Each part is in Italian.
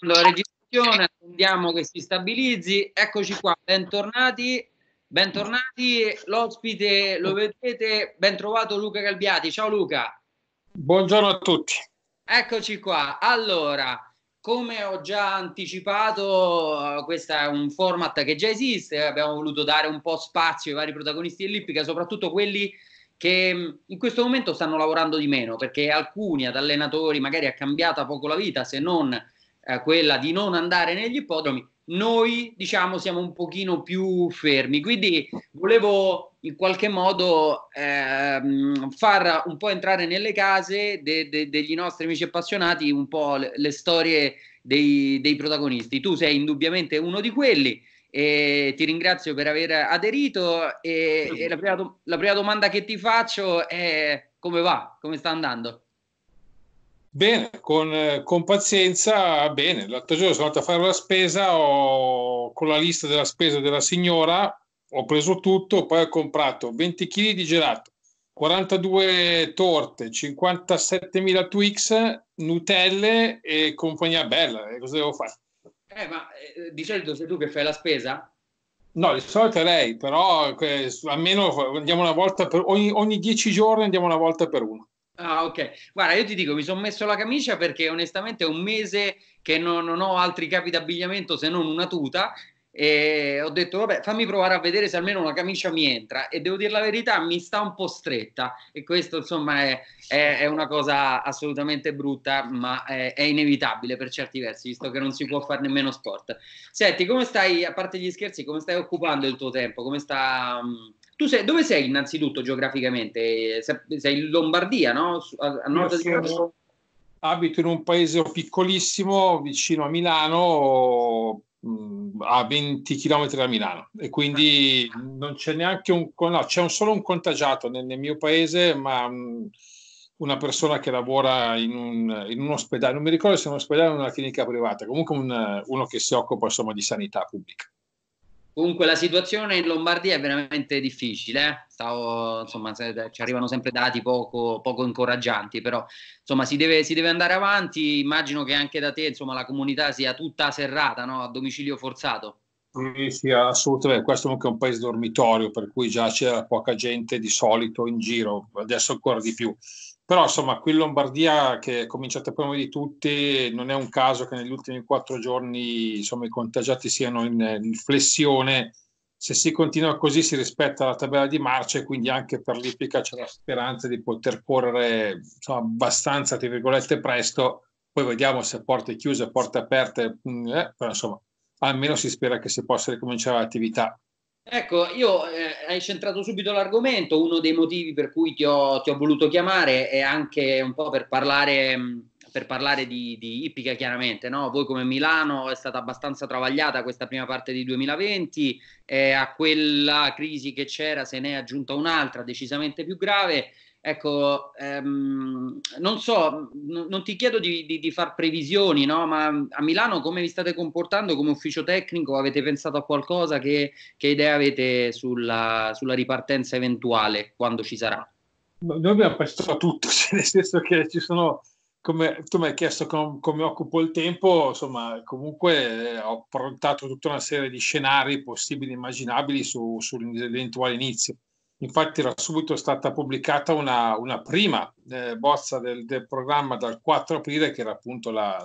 Allora, registrazione, attendiamo che si stabilizzi. Eccoci qua, bentornati. Bentornati, l'ospite lo vedete, ben trovato Luca Calbiati. Ciao Luca. Buongiorno a tutti. Eccoci qua. Allora, come ho già anticipato, questo è un format che già esiste, abbiamo voluto dare un po' spazio ai vari protagonisti dell'Ippica, soprattutto quelli che mm, in questo momento stanno lavorando di meno, perché alcuni ad allenatori magari ha cambiata poco la vita, se non eh, quella di non andare negli ippodromi, noi diciamo siamo un pochino più fermi. Quindi volevo in qualche modo ehm, far un po' entrare nelle case de- de- degli nostri amici appassionati un po' le, le storie dei-, dei protagonisti. Tu sei indubbiamente uno di quelli. E ti ringrazio per aver aderito e, e la, prima do- la, prima domanda che ti faccio è come va, come sta andando? Bene, con, eh, con, pazienza, bene. L'altro giorno sono andato a fare la spesa, ho, con la lista della spesa della signora ho preso tutto, poi ho comprato 20 kg di gelato, 42 torte, 57.000 Twix, Nutelle e compagnia bella. E cosa devo fare? Eh, ma eh, di solito sei tu che fai la spesa? No, di solito è lei, però eh, almeno andiamo una volta per ogni, ogni 10 giorni andiamo una volta per uno. Ah, ok. Guarda, io ti dico, mi sono messo la camicia perché onestamente è un mese che non, non ho altri capi d'abbigliamento se non una tuta e ho detto vabbè fammi provare a vedere se almeno una camicia mi entra e devo dire la verità mi sta un po' stretta e questo insomma è, è, è una cosa assolutamente brutta ma è, è, inevitabile per certi versi visto che non si può fare nemmeno sport senti come stai a parte gli scherzi come stai occupando il tuo tempo come sta mh, mm, tu sei, dove sei innanzitutto geograficamente? Sei in Lombardia, no? A, a nord di sono, Abito in un paese piccolissimo vicino a Milano, mm, a 20 km da Milano e quindi non c'è neanche un no, c'è un, solo un contagiato nel, nel mio paese, ma mm, una persona che lavora in un, in un, ospedale, non mi ricordo se è un ospedale o una clinica privata, comunque un, uno che si occupa insomma di sanità pubblica. Comunque la situazione in Lombardia è veramente difficile, eh. Stavo, insomma, ci arrivano sempre dati poco, poco incoraggianti, però insomma, si, deve, si deve, andare avanti, immagino che anche da te insomma, la comunità sia tutta serrata, no? a domicilio forzato. Sì, sì, assolutamente, questo è un paese dormitorio per cui già c'è poca gente di solito in giro, adesso ancora di più però insomma, qui in Lombardia, che è cominciata prima di tutti, non è un caso che negli ultimi quattro giorni insomma, i contagiati siano in, in flessione. Se si continua così si rispetta la tabella di marcia e quindi anche per l'Ipica c'è la speranza di poter correre insomma, abbastanza, tra virgolette, presto. Poi vediamo se porte chiuse, porte aperte, mm, eh, però insomma, almeno si spera che si possa ricominciare l'attività. Ecco, io eh, hai centrato subito l'argomento, uno dei motivi per cui ti ho, ti ho voluto chiamare è anche un po' per parlare, per parlare di, di Ippica chiaramente, no? voi come Milano è stata abbastanza travagliata questa prima parte di 2020, eh, a quella crisi che c'era se ne è aggiunta un'altra decisamente più grave Ecco, ehm, non so, n- non ti chiedo di, di, di far previsioni, no? ma a Milano come vi state comportando come ufficio tecnico? Avete pensato a qualcosa? Che, che idea avete sulla, sulla, ripartenza eventuale quando ci sarà? Noi abbiamo pensato a tutto, cioè, nel senso che ci sono, come tu mi hai chiesto com- come occupo il tempo, insomma, comunque eh, ho prontato tutta una serie di scenari possibili e immaginabili su, sull'eventuale inizio Infatti era subito stata pubblicata una, una prima eh, bozza del, del, programma dal 4 aprile, che era appunto la,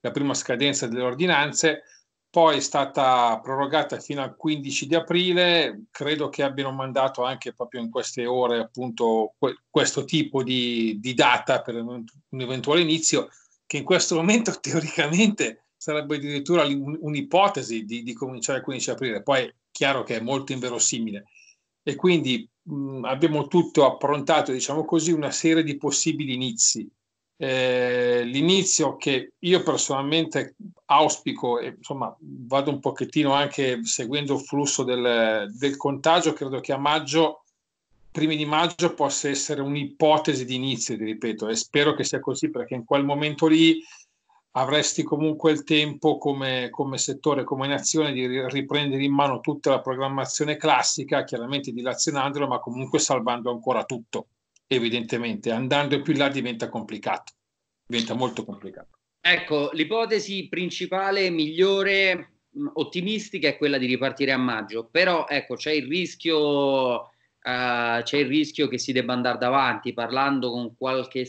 la, prima scadenza delle ordinanze, poi è stata prorogata fino al 15 di aprile, credo che abbiano mandato anche proprio in queste ore appunto que- questo tipo di, di data per un, eventuale inizio, che in questo momento teoricamente sarebbe addirittura un'ipotesi di, di, cominciare il 15 aprile, poi è chiaro che è molto inverosimile. E quindi mh, mm, abbiamo tutto approntato, diciamo così, una serie di possibili inizi. Eh, l'inizio che io personalmente auspico e insomma vado un pochettino anche seguendo il flusso del, del contagio, credo che a maggio, primi di maggio, possa essere un'ipotesi di inizio, ti ripeto, e spero che sia così perché in quel momento lì avresti comunque il tempo come, come, settore, come nazione di riprendere in mano tutta la programmazione classica, chiaramente dilazionandolo, ma comunque salvando ancora tutto, evidentemente. Andando più in là diventa complicato, diventa molto complicato. Ecco, l'ipotesi principale, migliore, mm, ottimistica è quella di ripartire a maggio, però ecco, c'è il rischio... Uh, c'è il rischio che si debba andare davanti parlando con qualche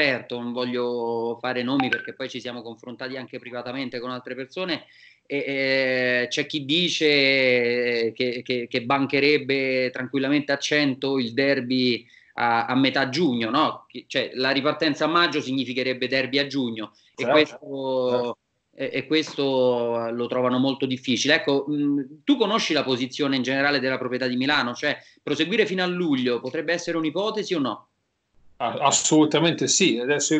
esperto, non voglio fare nomi perché poi ci siamo confrontati anche privatamente con altre persone. E, e c'è chi dice che, che, che, bancherebbe tranquillamente a 100 il derby a, a metà giugno, no? Cioè, la ripartenza a maggio significherebbe derby a giugno certo, certo. e questo. Certo e questo lo trovano molto difficile. Ecco, tu conosci la posizione in generale della proprietà di Milano, cioè proseguire fino a luglio potrebbe essere un'ipotesi o no? Assolutamente sì, adesso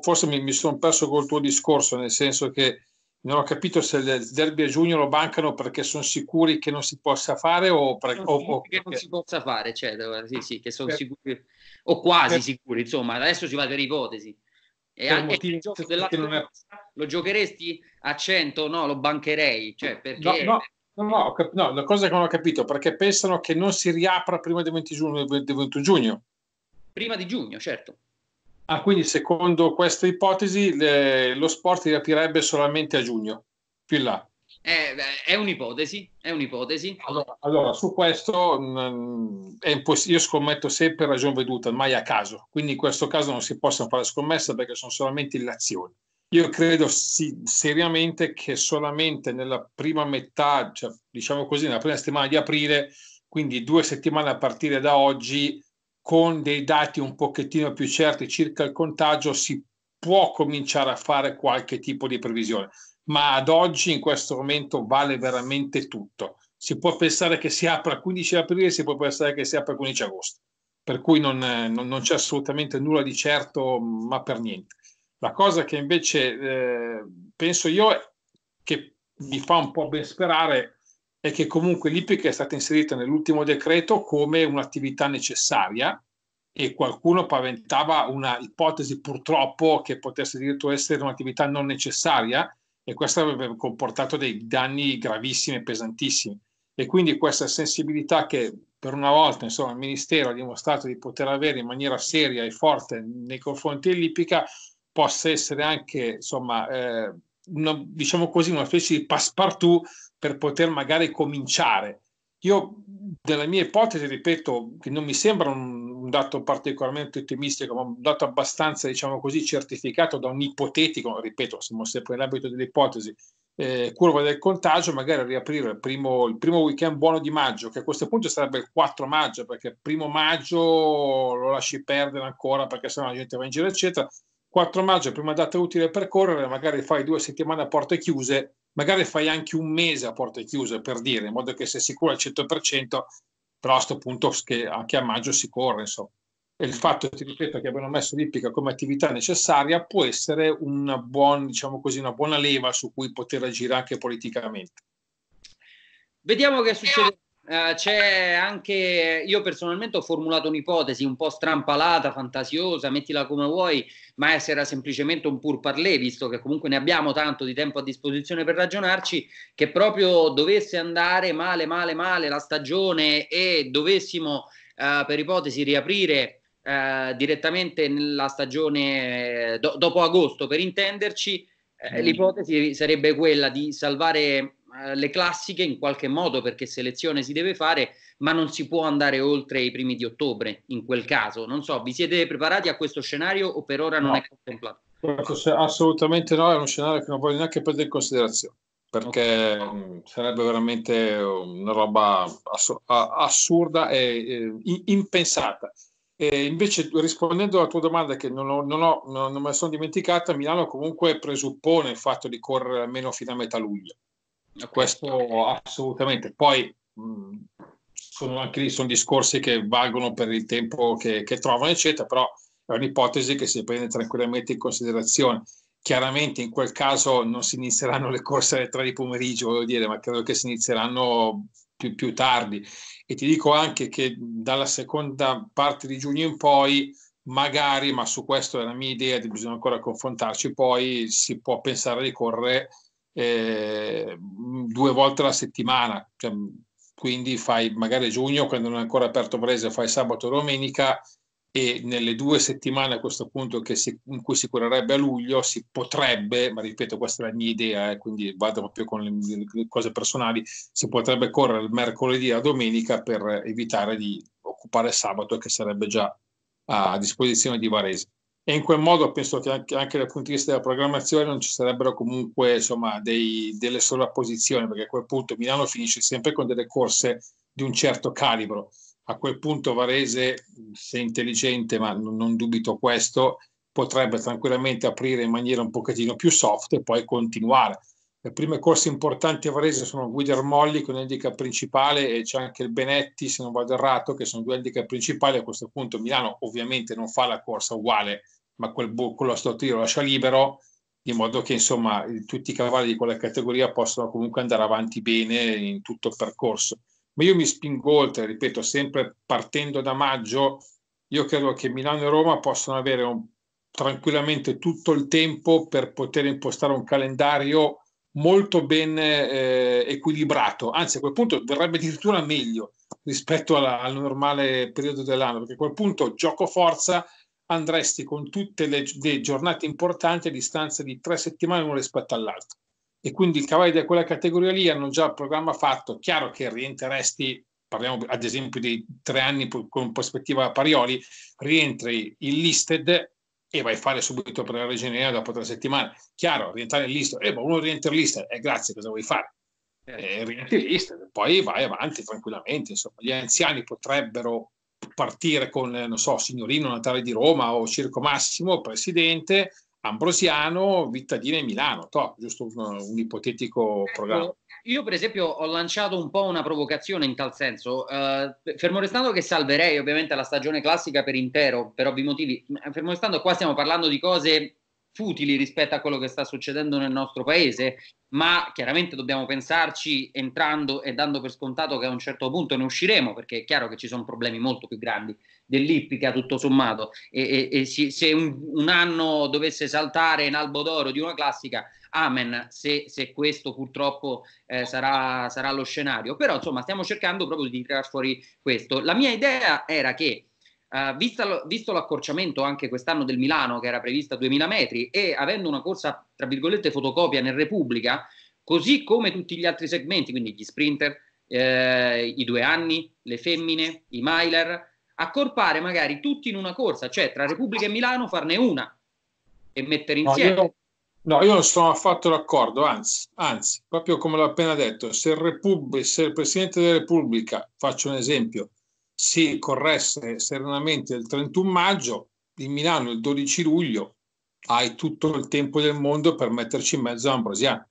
forse mi, mi sono perso col tuo discorso, nel senso che non ho capito se il derby a giugno lo bancano perché sono sicuri che non si possa fare o, pre- o, o che non si possa fare, cioè, sì, sì, che sono sicuri o quasi per... sicuri, insomma, adesso si va per ipotesi. E per anche il gioco della è... lo giocheresti a 100? No, lo bancherei, cioè, perché no, no, no, no, la cosa che non ho capito perché pensano che non si riapra prima del 20 giugno, del 21 giugno. Prima di giugno, certo. Ah, quindi secondo questa ipotesi le, lo sport riaprirebbe solamente a giugno, più in là. Eh, è un'ipotesi, è un'ipotesi. Allora, allora su questo mh, mm, imposs- io scommetto sempre ragion veduta, mai a caso. Quindi in questo caso non si possono fare scommesse perché sono solamente illazioni. Io credo sì, seriamente che solamente nella prima metà, cioè, diciamo così, nella prima settimana di aprile, quindi due settimane a partire da oggi, con dei dati un pochettino più certi circa il contagio si può cominciare a fare qualche tipo di previsione, ma ad oggi in questo momento vale veramente tutto. Si può pensare che si apra il 15 aprile, si può pensare che si apra il 15 agosto, per cui non, non, non c'è assolutamente nulla di certo, ma per niente. La cosa che invece eh, penso io che mi fa un po' ben sperare è che comunque l'IPIC è stata inserita nell'ultimo decreto come un'attività necessaria e qualcuno paventava una ipotesi purtroppo che potesse addirittura essere un'attività non necessaria e questo avrebbe comportato dei danni gravissimi e pesantissimi. E quindi questa sensibilità che per una volta insomma, il Ministero ha dimostrato di poter avere in maniera seria e forte nei confronti dell'Ippica possa essere anche insomma, eh, una, diciamo così, una specie di passepartout per poter magari cominciare. Io della mia ipotesi, ripeto, che non mi sembra un, un dato particolarmente ottimistico, ma un dato abbastanza, diciamo così, certificato da un ipotetico, ripeto, siamo sempre nell'ambito delle ipotesi, eh, curva del contagio, magari riaprire il primo, il primo, weekend buono di maggio, che a questo punto sarebbe il 4 maggio, perché il primo maggio lo lasci perdere ancora perché sennò la gente va in giro, eccetera. 4 maggio è prima data utile per correre, magari fai due settimane a porte chiuse magari fai anche un mese a porte chiuse per dire, in modo che sei sicuro al 100%, però a questo punto che anche a maggio si corre, insomma. E il fatto, ti ripeto, che abbiano messo l'ippica come attività necessaria può essere una, buon, diciamo così, una buona leva su cui poter agire anche politicamente. Vediamo che succede eh, c'è anche io personalmente ho formulato un'ipotesi un po' strampalata, fantasiosa, mettila come vuoi, ma era semplicemente un pur parlé, visto che comunque ne abbiamo tanto di tempo a disposizione per ragionarci, che proprio dovesse andare male, male, male la stagione e dovessimo uh, per ipotesi riaprire uh, direttamente nella stagione do- dopo agosto, per intenderci, mm. l'ipotesi sarebbe quella di salvare le classiche in qualche modo perché selezione si deve fare, ma non si può andare oltre i primi di ottobre in quel caso. Non so, vi siete preparati a questo scenario o per ora no, non è contemplato? Assolutamente no, è uno scenario che non voglio neanche prendere in considerazione perché okay. Mm, sarebbe veramente um, una roba assurda e, impensata. E invece, rispondendo alla tua domanda, che non, ho, non, ho, non me la sono dimenticata, Milano comunque presuppone il fatto di correre almeno fino a metà luglio. Questo assolutamente. Poi sono anche lì sono discorsi che valgono per il tempo che, che trovano, eccetera, però è un'ipotesi che si prende tranquillamente in considerazione. Chiaramente in quel caso non si inizieranno le corse alle 3 di pomeriggio, voglio dire, ma credo che si inizieranno più, più tardi. E ti dico anche che dalla seconda parte di giugno in poi magari, ma su questo è la mia idea, bisogna ancora confrontarci, poi si può pensare a ricorrere eh, due volte alla settimana, cioè, quindi fai magari giugno quando non è ancora aperto Brescia, fai sabato e domenica e nelle due settimane a questo punto si, in cui si curerebbe a luglio si potrebbe, ma ripeto questa è la mia idea, eh, quindi vado proprio con le, le cose personali, si potrebbe correre il mercoledì a domenica per evitare di occupare sabato che sarebbe già a disposizione di Varese e in quel modo penso che anche, anche, dal punto di vista della programmazione non ci sarebbero comunque insomma, dei, delle sovrapposizioni, perché a quel punto Milano finisce sempre con delle corse di un certo calibro. A quel punto Varese, se intelligente, ma non, non dubito questo, potrebbe tranquillamente aprire in maniera un pochettino più soft e poi continuare. Le prime corse importanti a Varese sono Guillermolli con handicap principale e c'è anche il Benetti, se non vado errato, che sono due handicap principali. A questo punto Milano ovviamente non fa la corsa uguale, ma quel bu- quello stotto lo lascia libero, di modo che insomma tutti i cavalli di quella categoria possano comunque andare avanti bene in tutto il percorso. Ma io mi spingo oltre, ripeto, sempre partendo da maggio, io credo che Milano e Roma possano avere un, tranquillamente tutto il tempo per poter impostare un calendario molto ben eh, equilibrato, anzi a quel punto verrebbe addirittura meglio rispetto alla, al normale periodo dell'anno, perché a quel punto gioco forza andresti con tutte le, le giornate importanti a distanza di tre settimane uno rispetto all'altro. E quindi i cavalli di quella categoria lì hanno già il programma fatto, chiaro che rientreresti parliamo ad esempio di tre anni con prospettiva Parioli, rientri in listed e vai a fare subito per la Regione dopo tre settimane. Chiaro, rientrare in lista, eh, ma uno rientra in lista, eh, grazie, cosa vuoi fare? Eh, eh rientri in lista, poi vai avanti tranquillamente. Insomma, gli anziani potrebbero partire con, eh, non so, Signorino Natale di Roma o Circo Massimo, Presidente, Ambrosiano, Vittadina e Milano, top, giusto un, un ipotetico ecco, programma. Io, per esempio, ho lanciato un po' una provocazione in tal senso. Eh, fermo restando che salverei ovviamente la stagione classica per intero, per ovvi motivi, eh, fermo restando qua stiamo parlando di cose futili rispetto a quello che sta succedendo nel nostro paese, ma chiaramente dobbiamo pensarci entrando e dando per scontato che a un certo punto ne usciremo, perché è chiaro che ci sono problemi molto più grandi dell'ippica tutto sommato e, e, e si, se un, un, anno dovesse saltare in albo d'oro di una classica Amen, se, se questo purtroppo eh, sarà, sarà lo scenario. Però insomma stiamo cercando proprio di tirare fuori questo. La mia idea era che Uh, eh, visto, visto l'accorciamento anche quest'anno del Milano, che era prevista 2000 metri, e avendo una corsa, tra virgolette, fotocopia nel Repubblica, così come tutti gli altri segmenti, quindi gli sprinter, eh, i due anni, le femmine, i miler, accorpare magari tutti in una corsa, cioè tra Repubblica e Milano farne una e mettere insieme. No, io, No, io non sono affatto d'accordo, anzi, anzi, proprio come l'ho appena detto, se il, Repub- se il Presidente della Repubblica, faccio un esempio, si corresse serenamente il 31 maggio, in Milano il 12 luglio, hai tutto il tempo del mondo per metterci in mezzo a Ambrosiano.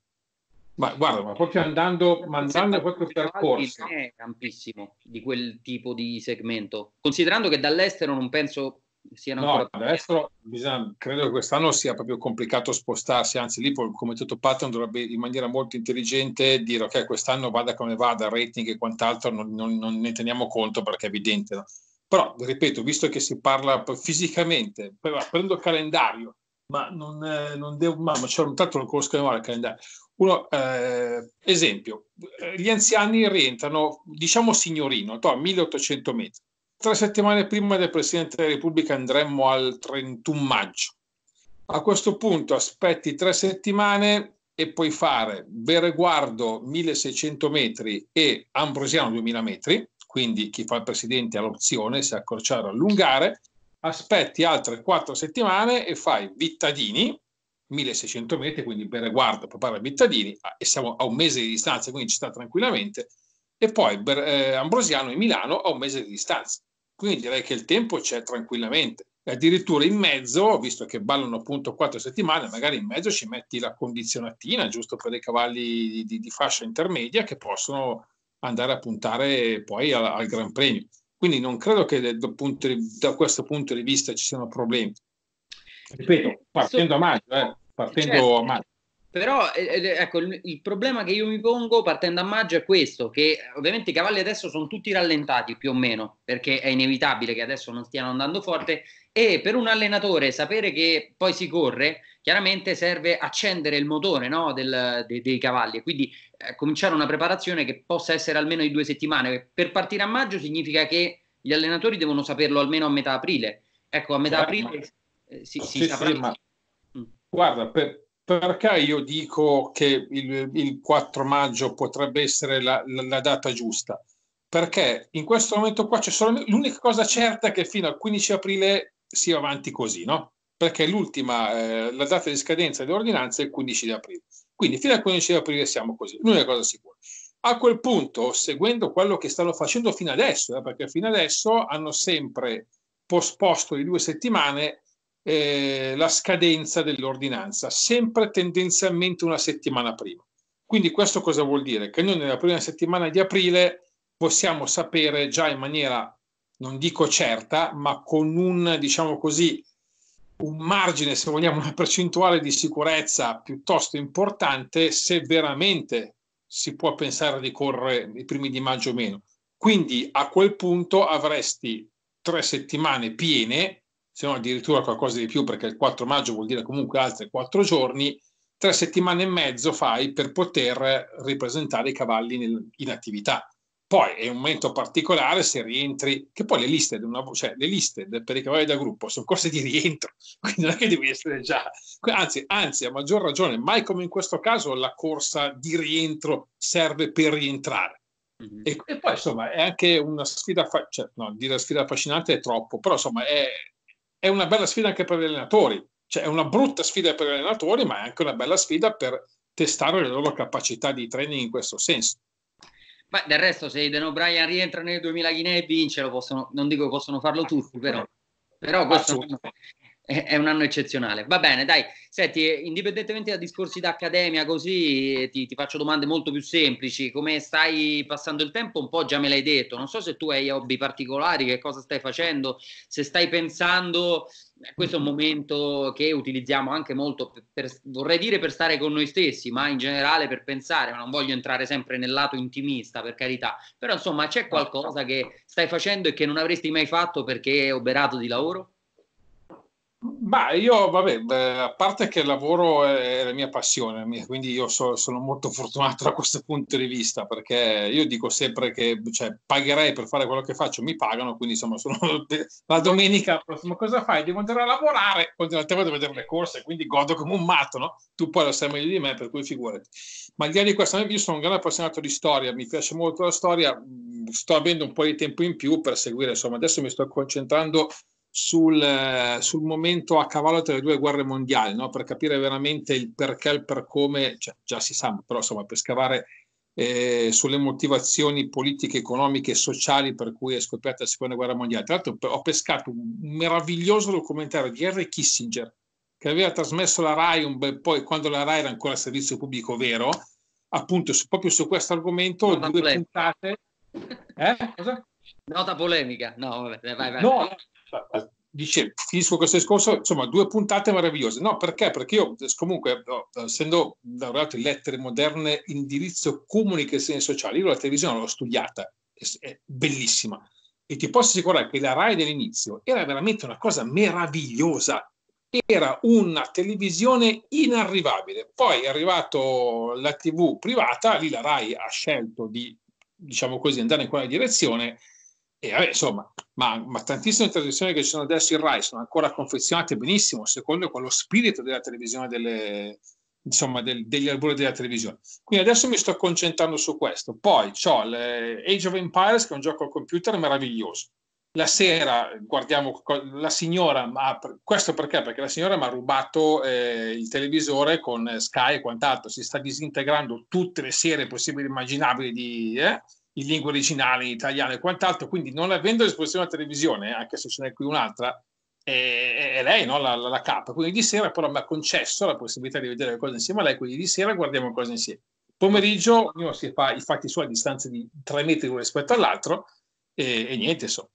Ma guarda, ma proprio andando, mandando proprio percorso. Non è ampissimo di quel tipo di segmento, considerando che dall'estero non penso siano no, ancora... adesso bisogna, credo che quest'anno sia proprio complicato spostarsi, anzi lì il comitato Patton dovrebbe in maniera molto intelligente dire ok quest'anno vada come vada, rating e quant'altro, non, non, non ne teniamo conto perché è evidente. No? Però, ripeto, visto che si parla fisicamente, prendo il calendario, ma non, eh, non devo, ma c'è un tanto non conosco il calendario. Uno, eh, esempio, eh, gli anziani rientrano, diciamo signorino, a 1800 metri tre settimane prima del Presidente della Repubblica andremmo al 31 maggio. A questo punto aspetti tre settimane e puoi fare Bereguardo 1600 metri e Ambrosiano 2000 metri, quindi chi fa il Presidente ha l'opzione se accorciare o allungare, aspetti altre quattro settimane e fai Vittadini 1600 metri, quindi Bereguardo prepara Vittadini ah, e siamo a un mese di distanza, quindi ci sta tranquillamente, e poi eh, Ambrosiano e Milano a un mese di distanza. Quindi direi che il tempo c'è tranquillamente. addirittura in mezzo, visto che ballano appunto quattro settimane, magari in mezzo ci metti la condizionatina, giusto per i cavalli di, di fascia intermedia che possono andare a puntare poi al, al Gran Premio. Quindi non credo che da, punto, da, questo punto di vista ci siano problemi. Ripeto, partendo a maggio, eh, partendo certo. a maggio. Però eh, ecco, il, problema che io mi pongo partendo a maggio è questo, che ovviamente i cavalli adesso sono tutti rallentati più o meno, perché è inevitabile che adesso non stiano andando forte e per un allenatore sapere che poi si corre, chiaramente serve accendere il motore no, del, de, dei cavalli e quindi eh, cominciare una preparazione che possa essere almeno di due settimane. Per partire a maggio significa che gli allenatori devono saperlo almeno a metà aprile. Ecco, a metà aprile eh, si, sì, si sì, saprà... Sì, ma... Mm. Guarda, per, perché io dico che il, il 4 maggio potrebbe essere la, la, la, data giusta? Perché in questo momento qua c'è solo l'unica cosa certa è che fino al 15 aprile si va avanti così, no? Perché l'ultima, eh, la data di scadenza dell'ordinanza è il 15 di aprile. Quindi fino al 15 di aprile siamo così, l'unica cosa sicura. A quel punto, seguendo quello che stanno facendo fino adesso, eh, perché fino adesso hanno sempre posposto di due settimane eh, la scadenza dell'ordinanza, sempre tendenzialmente una settimana prima. Quindi questo cosa vuol dire? Che noi nella prima settimana di aprile possiamo sapere già in maniera, non dico certa, ma con un, diciamo così, un margine, se vogliamo, una percentuale di sicurezza piuttosto importante se veramente si può pensare di correre i primi di maggio o meno. Quindi a quel punto avresti tre settimane piene se no addirittura qualcosa di più, perché il 4 maggio vuol dire comunque altri 4 giorni, tre settimane e mezzo fai per poter ripresentare i cavalli in, in attività. Poi è un momento particolare se rientri, che poi le liste, cioè, per i cavalli da gruppo sono corse di rientro, quindi non è che devi essere già, anzi, anzi, a maggior ragione, mai come in questo caso la corsa di rientro serve per rientrare. E, mm-hmm. e, poi insomma è anche una sfida, fa- cioè, no, dire sfida affascinante è troppo, però insomma è, è una bella sfida anche per gli allenatori, cioè è una brutta sfida per gli allenatori, ma è anche una bella sfida per testare le loro capacità di training in questo senso. Ma del resto, se Aiden O'Brien rientra nel 2000 Guinea e vince, lo possono, non dico che possono farlo tutti, però, però questo, è un anno eccezionale. Va bene, dai, senti, indipendentemente da discorsi d'accademia, così eh, ti, ti, faccio domande molto più semplici. Come stai passando il tempo? Un po' già me l'hai detto. Non so se tu hai hobby particolari, che cosa stai facendo, se stai pensando. Eh, questo è un momento che utilizziamo anche molto, per, vorrei dire per stare con noi stessi, ma in generale per pensare. Non voglio entrare sempre nel lato intimista, per carità. Però insomma, c'è qualcosa che stai facendo e che non avresti mai fatto perché è oberato di lavoro? Ma io, vabbè, beh, a parte che il lavoro è la mia passione, quindi io so, sono molto fortunato da questo punto di vista, perché io dico sempre che cioè, pagherei per fare quello che faccio, mi pagano, quindi insomma sono la domenica prossima cosa fai? Devo andare a lavorare, quando al tempo devo vedere le corse, quindi godo come un matto, no? Tu poi lo sai meglio di me, per cui figurati. Ma al di là di questo, io sono un grande appassionato di storia, mi piace molto la storia, sto avendo un po' di tempo in più per seguire, insomma adesso mi sto concentrando sul, eh, sul, momento a cavallo tra le due guerre mondiali, no? per capire veramente il perché, il per come, cioè, già si sa, però insomma per scavare eh, sulle motivazioni politiche, economiche e sociali per cui è scoppiata la seconda guerra mondiale. Tra l'altro ho pescato un meraviglioso documentario di Henry Kissinger che aveva trasmesso la RAI un bel po' quando la RAI era ancora servizio pubblico vero, appunto su, proprio su questo argomento, Nota due polemica. puntate. Eh? Nota polemica, no, vabbè, vai, vai. No, eh, dice, finisco questo discorso, insomma, due puntate meravigliose. No, perché? Perché io eh, comunque, eh, essendo laureato in lettere moderne, indirizzo comunicazione sociale, io la televisione l'ho studiata, è bellissima. E ti posso assicurare che la RAI dell'inizio era veramente una cosa meravigliosa. Era una televisione inarrivabile. Poi è arrivato la TV privata, lì la RAI ha scelto di, diciamo così, andare in quella direzione. E vabbè, insomma, ma, ma, tantissime trasmissioni che ci sono adesso in Rai sono ancora confezionate benissimo secondo quello spirito della televisione, delle, insomma, del, degli albori della televisione. Quindi adesso mi sto concentrando su questo. Poi ho Age of Empires, che è un gioco al computer meraviglioso. La sera guardiamo la signora, ma questo perché? Perché la signora mi ha rubato eh, il televisore con Sky e quant'altro, si sta disintegrando tutte le serie possibili e immaginabili di... Eh? in lingua originale, in italiano e quant'altro, quindi non avendo a disposizione televisione, eh, anche se ce n'è qui un'altra, è, è lei no? la, la, la capa, quindi di sera però mi ha concesso la possibilità di vedere le cose insieme a lei, quindi di sera guardiamo le cose insieme. Pomeriggio ognuno si fa i fatti suoi a distanza di tre metri l'uno rispetto all'altro e, e niente so.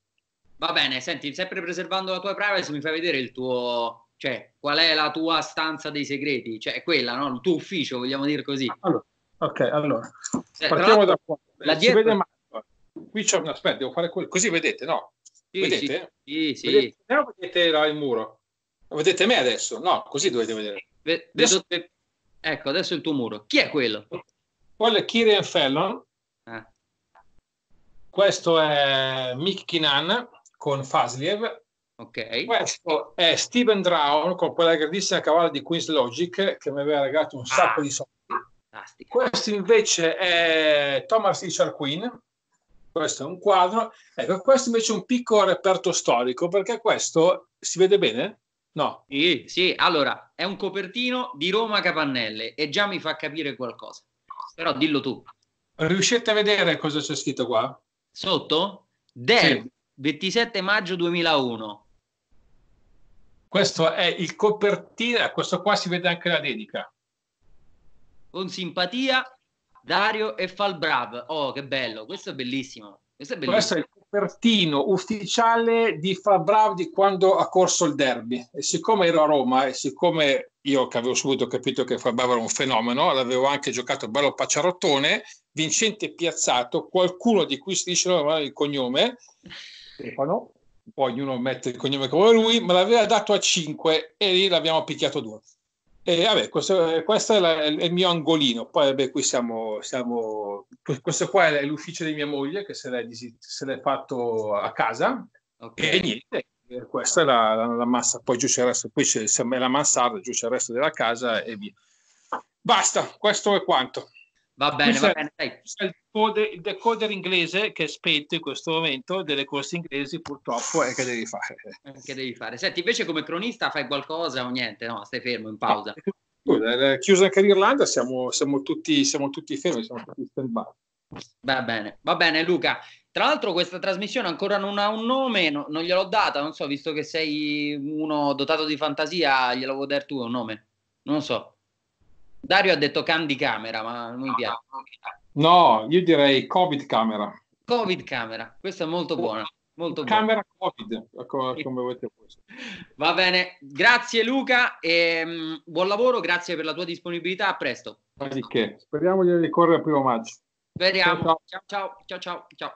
Va bene, senti, sempre preservando la tua privacy mi fai vedere il tuo, cioè qual è la tua stanza dei segreti, cioè quella, no? il tuo ufficio vogliamo dire così. Ah, allora, ok, allora, eh, partiamo da qua la dietro... vede Marco. Qui c'è un aspetto devo fare quello. Così vedete, no? Sì, vedete? Sì, sì. Vedete, sì. vedete là, il muro? Vedete me adesso? No, così dovete vedere. Ve- adesso... Vedo... Ecco, adesso il tuo muro. Chi è quello? Quello è Kieran Fallon Ah. Questo è Mick Kinan con Fasliev. Okay. Questo è Steven Drown con quella grandissima cavalla di Queen's Logic che mi aveva regalato un ah. sacco ah. di soldi fantastica. Questo invece è Thomas Richard Quinn, questo è un quadro, ecco, questo invece è un piccolo reperto storico, perché questo si vede bene? No. Sì, sì, allora, è un copertino di Roma Capannelle e già mi fa capire qualcosa, però dillo tu. Riuscite a vedere cosa c'è scritto qua? Sotto? Del sì. 27 maggio 2001. Questo è il copertino, questo qua si vede anche la dedica con simpatia Dario e Falbrav. Oh, che bello, questo è bellissimo. Questo è, bellissimo. Questo è il copertino ufficiale di Falbrav di quando ha corso il derby. E siccome ero a Roma e siccome io che avevo subito capito che Falbrav era un fenomeno, l'avevo anche giocato bello pacciarottone, Vincente Piazzato, qualcuno di cui si dice il cognome, Stefano, poi ognuno mette il cognome come lui, me l'aveva dato a 5 e lì l'abbiamo picchiato 2. E vabbè, questo, questo è, la, è, il mio angolino. Poi vabbè, qui siamo, siamo, Questo qua è l'ufficio di mia moglie che se l'è, se l'è fatto a casa. Okay. E niente, questa è la, la, la, massa. Poi giù c'è il resto, poi c'è, la mansarda, giù c'è il resto della casa e via. Basta, questo è quanto. Va bene, questo va bene. Dai. è il decoder, il decoder, inglese che è spento in questo momento delle corse inglesi, purtroppo, è che devi fare. Che devi fare. Senti, invece come cronista fai qualcosa o niente? No, stai fermo, in pausa. Eh, eh, Chiusa anche l'Irlanda, siamo, siamo, tutti, siamo tutti fermi, siamo tutti stand-by. Va bene, va bene Luca. Tra l'altro questa trasmissione ancora non ha un nome, no, non gliel'ho data, non so, visto che sei uno dotato di fantasia, glielo vuoi dare tu un nome? Non lo so. Dario ha detto Candy Camera, ma non mi piace. No, io direi Covid Camera. Covid Camera, questa è molto buona. Molto Camera buona. Covid, come, avete volete Va bene, grazie Luca e um, buon lavoro, grazie per la tua disponibilità, a presto. Di che. Speriamo di ricorrere al primo maggio. Speriamo. ciao ciao ciao ciao. ciao.